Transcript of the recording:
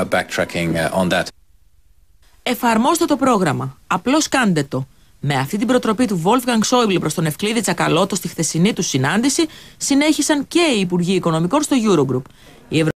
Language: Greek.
Uh, backtracking uh, on that. Εφαρμόστε το πρόγραμμα. Απλώς κάντε το. Με αυτή την προτροπή του Wolfgang Schäuble προς τον Ευκλήδη Τσακαλώτο στη χθεσινή του συνάντηση, συνέχισαν και οι Υπουργοί Οικονομικών στο Eurogroup.